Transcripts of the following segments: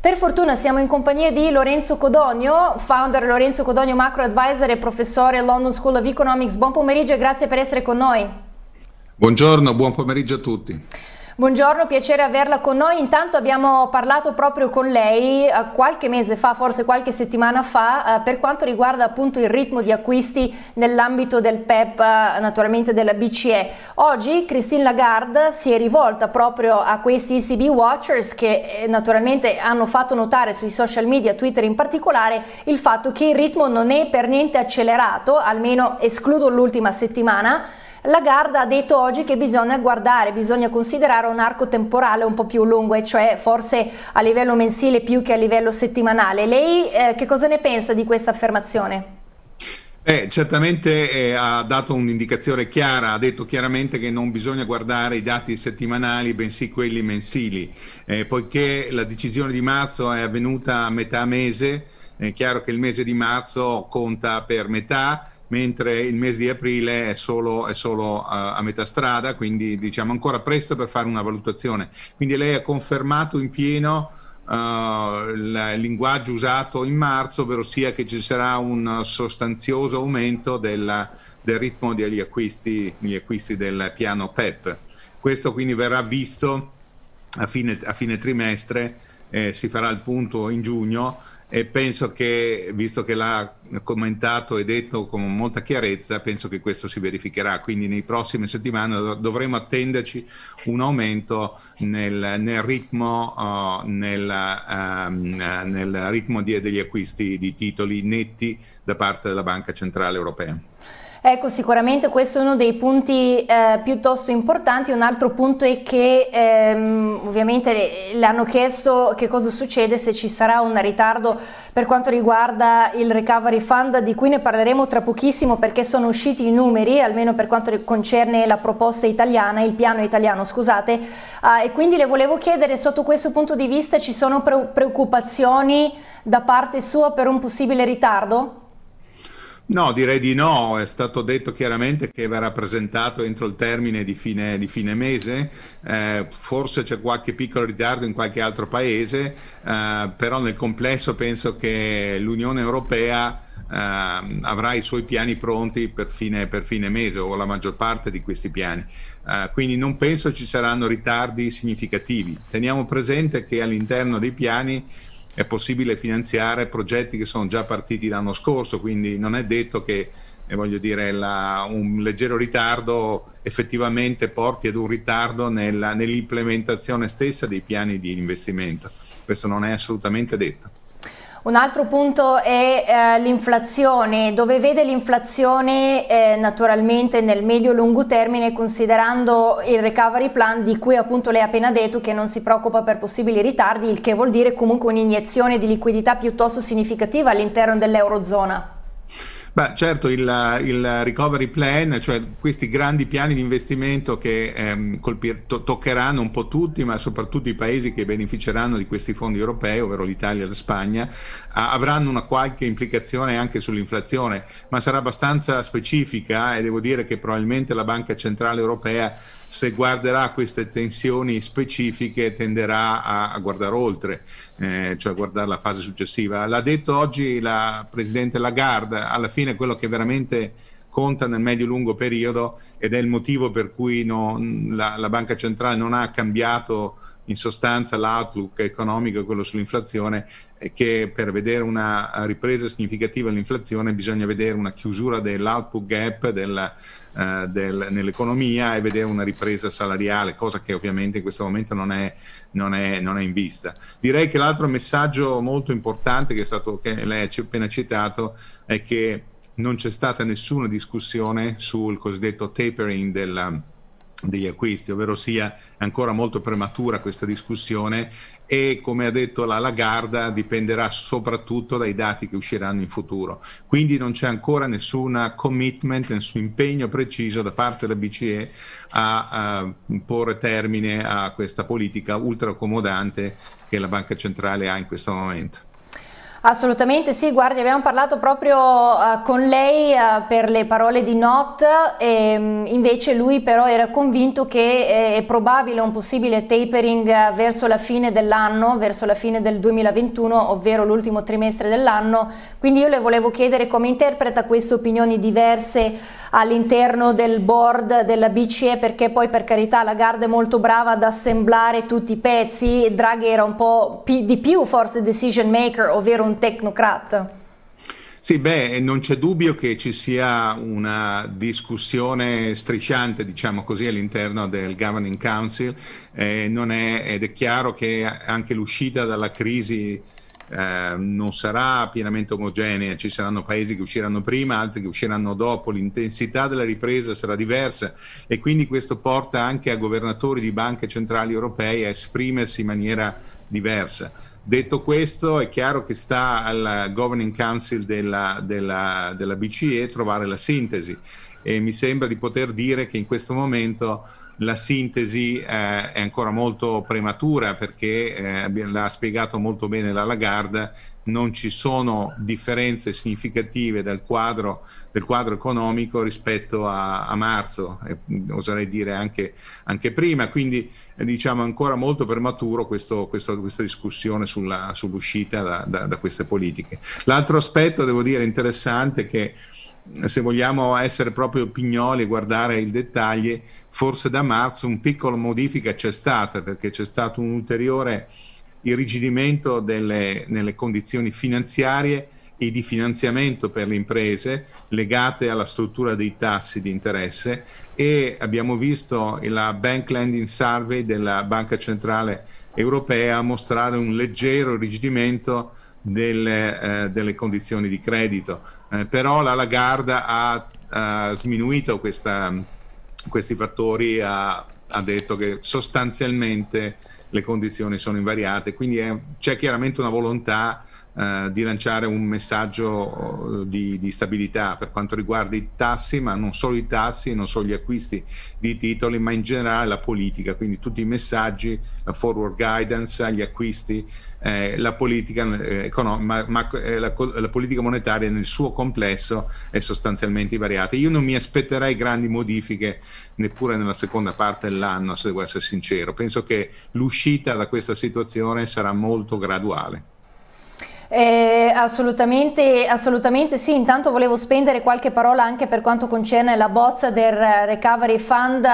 Per fortuna siamo in compagnia di Lorenzo Codogno, founder Lorenzo Codogno Macro Advisor e professore London School of Economics. Buon pomeriggio e grazie per essere con noi. Buongiorno, buon pomeriggio a tutti. Buongiorno, piacere averla con noi. Intanto abbiamo parlato proprio con lei eh, qualche mese fa, forse qualche settimana fa, eh, per quanto riguarda appunto il ritmo di acquisti nell'ambito del PEP, eh, naturalmente della BCE. Oggi Christine Lagarde si è rivolta proprio a questi ECB Watchers che naturalmente hanno fatto notare sui social media, Twitter in particolare, il fatto che il ritmo non è per niente accelerato, almeno escludo l'ultima settimana Lagarde ha detto oggi che bisogna guardare, bisogna considerare un arco temporale un po' più lungo, e cioè forse a livello mensile più che a livello settimanale. Lei eh, che cosa ne pensa di questa affermazione? Eh, certamente eh, ha dato un'indicazione chiara, ha detto chiaramente che non bisogna guardare i dati settimanali, bensì quelli mensili, eh, poiché la decisione di marzo è avvenuta a metà mese, è chiaro che il mese di marzo conta per metà, mentre il mese di aprile è solo, è solo a, eh, a, metà strada, quindi diciamo ancora presto per fare una valutazione. Quindi lei ha confermato in pieno uh, il linguaggio usato in marzo, ovvero sia che ci sarà un sostanzioso aumento della, del ritmo degli acquisti, degli acquisti, del piano PEP. Questo quindi verrà visto a fine, a fine trimestre, eh, si farà il punto in giugno e penso che, visto che l'ha commentato e detto con molta chiarezza, penso che questo si verificherà. Quindi nei prossime settimane dovremo attenderci un aumento nel, nel, ritmo, uh, nel, um, nel ritmo, degli acquisti di titoli netti da parte della Banca Centrale Europea. Ecco, sicuramente questo è uno dei punti eh, piuttosto importanti. Un altro punto è che ehm, ovviamente le hanno chiesto che cosa succede se ci sarà un ritardo per quanto riguarda il Recovery Fund, di cui ne parleremo tra pochissimo perché sono usciti i numeri, almeno per quanto concerne la proposta italiana, il piano italiano, scusate. Eh, e quindi le volevo chiedere, sotto questo punto di vista ci sono preoccupazioni da parte sua per un possibile ritardo? No, direi di no, è stato detto chiaramente che verrà presentato entro il termine di fine, di fine mese, eh, forse c'è qualche piccolo ritardo in qualche altro paese, eh, però nel complesso penso che l'Unione Europea eh, avrà i suoi piani pronti per fine, per fine, mese o la maggior parte di questi piani, eh, quindi non penso ci saranno ritardi significativi. Teniamo presente che all'interno dei piani è possibile finanziare progetti che sono già partiti l'anno scorso, quindi non è detto che eh, voglio dire, la, un leggero ritardo effettivamente porti ad un ritardo nella, nell'implementazione stessa dei piani di investimento. Questo non è assolutamente detto. Un altro punto è eh, l'inflazione, dove vede l'inflazione eh, naturalmente nel medio e lungo termine considerando il recovery plan di cui appunto lei ha appena detto che non si preoccupa per possibili ritardi, il che vuol dire comunque un'iniezione di liquidità piuttosto significativa all'interno dell'Eurozona. Beh, certo, il, il, recovery plan, cioè questi grandi piani di investimento che ehm, colpir, to- toccheranno un po' tutti, ma soprattutto i paesi che beneficeranno di questi fondi europei, ovvero l'Italia e la Spagna, a- avranno una qualche implicazione anche sull'inflazione, ma sarà abbastanza specifica e devo dire che probabilmente la Banca Centrale Europea se guarderà queste tensioni specifiche tenderà a, a guardare oltre, eh, cioè guardare la fase successiva. L'ha detto oggi la Presidente Lagarde, alla fine quello che veramente conta nel medio-lungo periodo ed è il motivo per cui no, la, la, Banca Centrale non ha cambiato in sostanza l'outlook economico, e quello sull'inflazione, che per vedere una ripresa significativa dell'inflazione bisogna vedere una chiusura dell'output gap del, eh, del, nell'economia e vedere una ripresa salariale, cosa che ovviamente in questo momento non è, non è, non è in vista. Direi che l'altro messaggio molto importante che, è stato, che lei ha appena citato è che non c'è stata nessuna discussione sul cosiddetto tapering della degli acquisti, ovvero sia ancora molto prematura questa discussione e come ha detto la Lagarda dipenderà soprattutto dai dati che usciranno in futuro. Quindi non c'è ancora nessun commitment, nessun impegno preciso da parte della BCE a, a porre termine a questa politica ultra accomodante che la Banca Centrale ha in questo momento. Assolutamente sì, guardi, abbiamo parlato proprio uh, con lei uh, per le parole di Not, e, um, invece lui però era convinto che eh, è probabile un possibile tapering uh, verso la fine dell'anno, verso la fine del 2021, ovvero l'ultimo trimestre dell'anno, quindi io le volevo chiedere come interpreta queste opinioni diverse all'interno del board della BCE, perché poi per carità la Garda è molto brava ad assemblare tutti i pezzi, Draghi era un po' di più forse decision maker, ovvero un un tecnocrat? Sì, beh, non c'è dubbio che ci sia una discussione strisciante, diciamo così, all'interno del Governing Council. Eh, è, ed è chiaro che anche l'uscita dalla crisi eh, non sarà pienamente omogenea, ci saranno paesi che usciranno prima, altri che usciranno dopo, l'intensità della ripresa sarà diversa e quindi questo porta anche a governatori di banche centrali europee a esprimersi in maniera diversa. Detto questo, è chiaro che sta al Governing Council della, della, della BCE trovare la sintesi e mi sembra di poter dire che in questo momento la sintesi eh, è ancora molto prematura perché eh, l'ha spiegato molto bene la Lagarde, non ci sono differenze significative dal quadro, del quadro economico rispetto a, a marzo, e, oserei dire anche, anche prima, quindi eh, diciamo, è, diciamo ancora molto prematuro questo, questo, questa discussione sulla, sull'uscita da, da, da queste politiche. L'altro aspetto, devo dire, interessante è che se vogliamo essere proprio pignoli e guardare i dettagli, forse da marzo un piccolo modifica c'è stata perché c'è stato un ulteriore irrigidimento delle, nelle condizioni finanziarie e di finanziamento per le imprese legate alla struttura dei tassi di interesse e abbiamo visto la Bank Lending Survey della Banca Centrale Europea mostrare un leggero irrigidimento delle, eh, delle condizioni di credito. Eh, però la Lagarda ha, ha sminuito questa, questi fattori, ha, ha, detto che sostanzialmente le condizioni sono invariate, quindi è, c'è chiaramente una volontà eh, di lanciare un messaggio eh, di, di, stabilità per quanto riguarda i tassi, ma non solo i tassi, non solo gli acquisti di titoli, ma in generale la politica, quindi tutti i messaggi, la forward guidance, gli acquisti, eh, la, politica, eh, ma, ma, eh, la, la politica monetaria nel suo complesso è sostanzialmente invariata. Io non mi aspetterei grandi modifiche neppure nella seconda parte dell'anno, se devo essere sincero. Penso che l'uscita da questa situazione sarà molto graduale. Eh, assolutamente, assolutamente, sì, intanto volevo spendere qualche parola anche per quanto concerne la bozza del Recovery Fund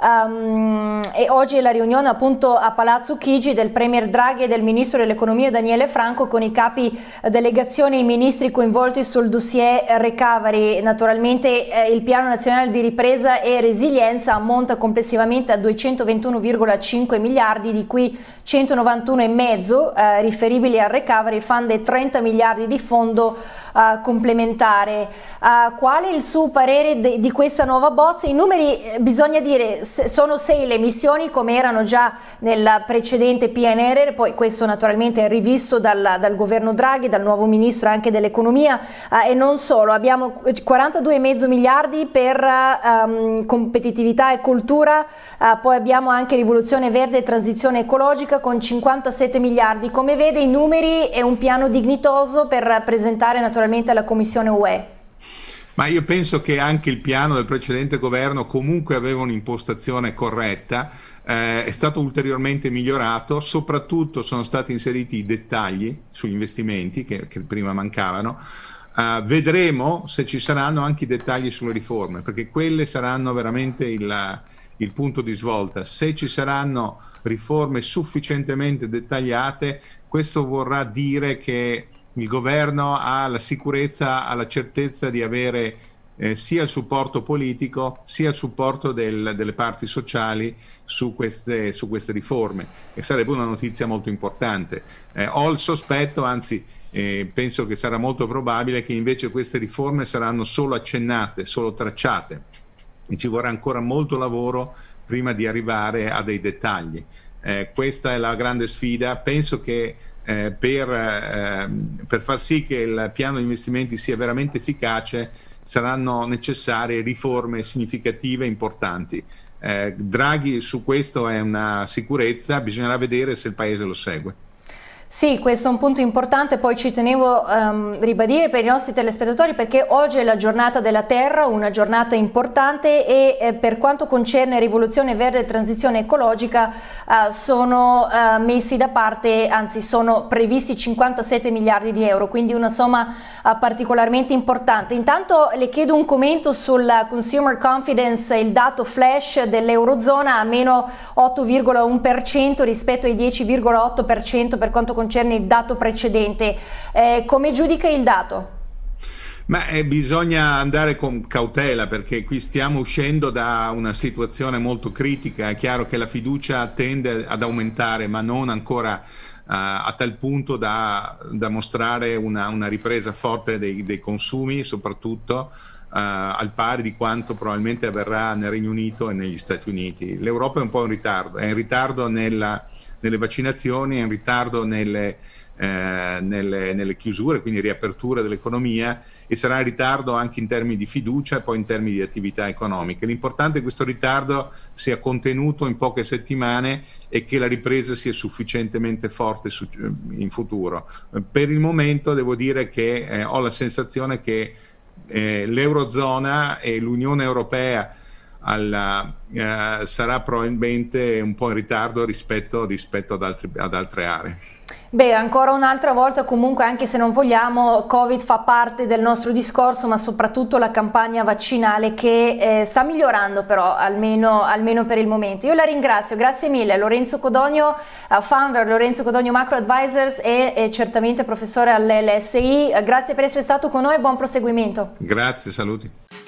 um, e oggi è la riunione appunto a Palazzo Chigi del Premier Draghi e del Ministro dell'Economia Daniele Franco con i capi delegazione e i ministri coinvolti sul dossier Recovery. Naturalmente eh, il Piano Nazionale di Ripresa e Resilienza ammonta complessivamente a 221,5 miliardi di cui 191,5 eh, riferibili al Recovery Fund e delle 30 miliardi di fondo uh, complementare. Uh, eh, quale è il suo parere de, di questa nuova bozza? I numeri, eh, bisogna dire, se, sono sei le missioni come erano già nel precedente PNR, poi questo naturalmente è rivisto dal, dal governo Draghi, dal nuovo ministro anche dell'economia uh, e non solo. Abbiamo 42,5 miliardi per um, competitività e cultura, poi abbiamo anche rivoluzione verde e transizione ecologica con 57 miliardi. Come vede i numeri è un piano anno dignitoso per presentare naturalmente alla Commissione UE. Ma io penso che anche il piano del precedente governo comunque aveva un'impostazione corretta, eh, è stato ulteriormente migliorato, soprattutto sono stati inseriti i dettagli sugli investimenti che, che prima mancavano. Uh, vedremo se ci saranno anche i dettagli sulle riforme, perché quelle saranno veramente il, il punto di svolta. Se ci saranno riforme sufficientemente dettagliate, questo vorrà dire che il governo ha la sicurezza, ha la certezza di avere eh, sia il supporto politico sia il supporto del, delle parti sociali su queste, su queste, riforme e sarebbe una notizia molto importante. Eh, ho il sospetto, anzi eh, penso che sarà molto probabile che invece queste riforme saranno solo accennate, solo tracciate e ci vorrà ancora molto lavoro prima di arrivare a dei dettagli. Eh, questa è la grande sfida. Penso che eh, per, eh, per, far sì che il piano di investimenti sia veramente efficace saranno necessarie riforme significative e importanti. Eh, Draghi su questo è una sicurezza, bisognerà vedere se il Paese lo segue. Sì, questo è un punto importante, poi ci tenevo a um, ehm, ribadire per i nostri telespettatori perché oggi è la giornata della Terra, una giornata importante e eh, per quanto concerne rivoluzione verde e transizione ecologica eh, sono eh, messi da parte, anzi sono previsti 57 miliardi di euro, quindi una somma eh, particolarmente importante. Intanto le chiedo un commento sul Consumer Confidence, il dato flash dell'Eurozona a meno 8,1% rispetto ai 10,8% per quanto concerne il dato precedente. Eh, come giudica il dato? Ma eh, bisogna andare con cautela perché qui stiamo uscendo da una situazione molto critica. È chiaro che la fiducia tende ad aumentare, ma non ancora eh, a tal punto da, da mostrare una, una, ripresa forte dei, dei consumi, soprattutto uh, al pari di quanto probabilmente avverrà nel Regno Unito e negli Stati Uniti. L'Europa è un po' in ritardo, è in ritardo nella nelle vaccinazioni, è in ritardo nelle, eh, nelle, nelle chiusure, quindi riapertura dell'economia e sarà in ritardo anche in termini di fiducia e poi in termini di attività economiche. L'importante è che questo ritardo sia contenuto in poche settimane e che la ripresa sia sufficientemente forte su, eh, in futuro. Per il momento devo dire che eh, ho la sensazione che eh, l'Eurozona e l'Unione Europea alla, eh, sarà probabilmente un po' in ritardo rispetto, rispetto ad, altri, ad altre aree. Beh, ancora un'altra volta comunque, anche se non vogliamo, Covid fa parte del nostro discorso, ma soprattutto la campagna vaccinale che eh, sta migliorando però, almeno, almeno, per il momento. Io la ringrazio, grazie mille Lorenzo Codogno, eh, founder Lorenzo Codogno Macro Advisors e, e certamente professore all'LSI. Grazie per essere stato con noi e buon proseguimento. Grazie, saluti.